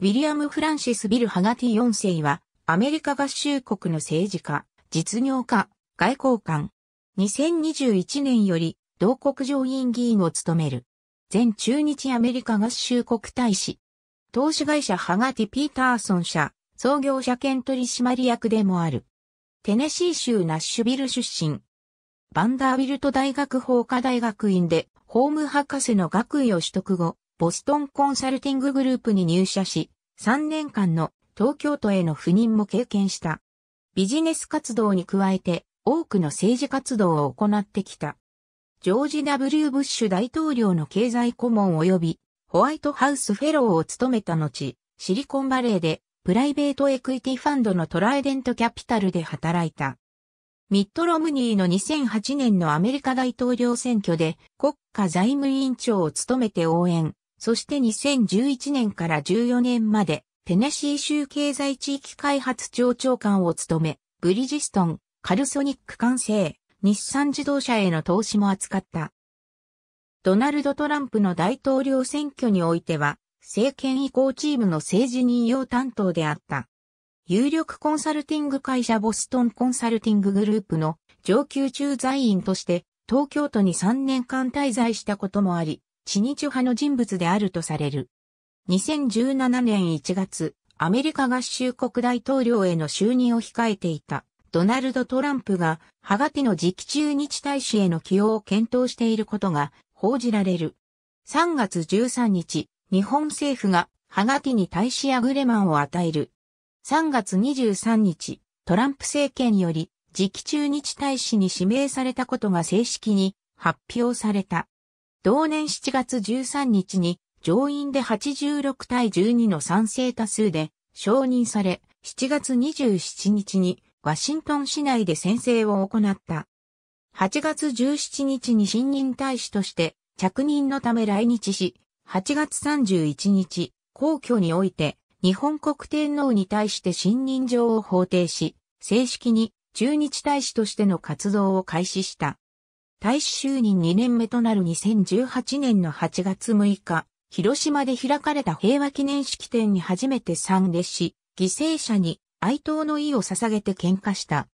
ウィリアム・フランシス・ビル・ハガティ4世は、アメリカ合衆国の政治家、実業家、外交官。2021年より、同国上院議員を務める。前中日アメリカ合衆国大使。投資会社ハガティ・ピーターソン社、創業者兼取締役でもある。テネシー州ナッシュビル出身。バンダービルト大学法科大学院で、法務博士の学位を取得後、ボストンコンサルティンググループに入社し、3年間の東京都への赴任も経験した。ビジネス活動に加えて多くの政治活動を行ってきた。ジョージ・ W・ ブッシュ大統領の経済顧問及びホワイトハウスフェローを務めた後、シリコンバレーでプライベートエクイティファンドのトライデントキャピタルで働いた。ミッドロムニーの2008年のアメリカ大統領選挙で国家財務委員長を務めて応援、そして2011年から14年まで、テネシー州経済地域開発庁長官を務め、ブリジストン、カルソニック完成、日産自動車への投資も扱った。ドナルド・トランプの大統領選挙においては、政権移行チームの政治任用担当であった。有力コンサルティング会社ボストンコンサルティンググループの上級駐在員として東京都に3年間滞在したこともあり、知日派の人物であるとされる。2017年1月、アメリカ合衆国大統領への就任を控えていたドナルド・トランプがハガティの次期中日大使への起用を検討していることが報じられる。3月13日、日本政府がハガティに大使アグレマンを与える。3月23日、トランプ政権より次期中日大使に指名されたことが正式に発表された。同年7月13日に上院で86対12の賛成多数で承認され、7月27日にワシントン市内で宣誓を行った。8月17日に新任大使として着任のため来日し、8月31日、皇居において日本国天皇に対して信任状を法定し、正式に中日大使としての活動を開始した。大使就任2年目となる2018年の8月6日、広島で開かれた平和記念式典に初めて参列し、犠牲者に哀悼の意を捧げて喧嘩した。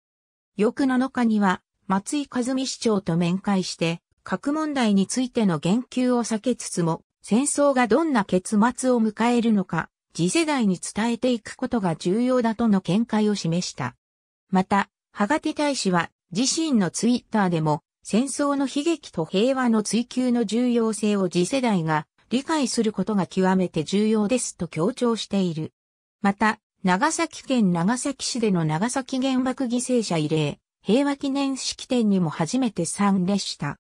翌7日には、松井和美市長と面会して、核問題についての言及を避けつつも、戦争がどんな結末を迎えるのか、次世代に伝えていくことが重要だとの見解を示した。また、ハガテ大使は自身のツイッターでも戦争の悲劇と平和の追求の重要性を次世代が理解することが極めて重要ですと強調している。また、長崎県長崎市での長崎原爆犠牲者慰霊、平和記念式典にも初めて参列した。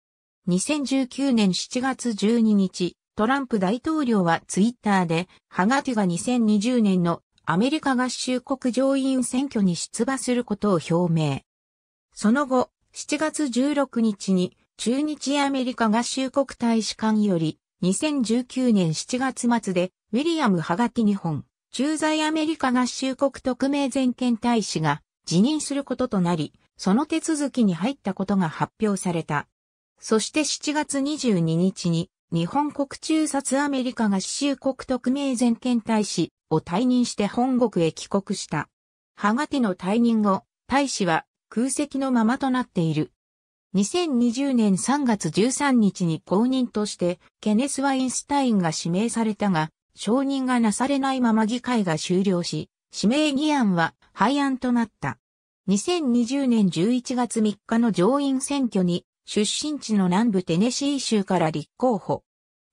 2019年7月12日、トランプ大統領はツイッターで、ハガティが2020年のアメリカ合衆国上院選挙に出馬することを表明。その後、7月16日に中日アメリカ合衆国大使館より2019年7月末でウィリアム・ハガキ日本、駐在アメリカ合衆国特命全権大使が辞任することとなり、その手続きに入ったことが発表された。そして7月22日に日本国中殺アメリカ合衆国特命全権大使を退任して本国へ帰国した。ハガティの退任後、大使は空席のままとなっている。2020年3月13日に公認としてケネス・ワインスタインが指名されたが、承認がなされないまま議会が終了し、指名議案は廃案となった。2020年11月3日の上院選挙に出身地の南部テネシー州から立候補。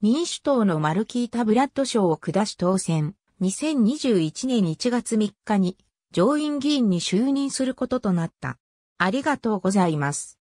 民主党のマルキータ・ブラッド賞を下し当選。2021年1月3日に上院議員に就任することとなった。ありがとうございます。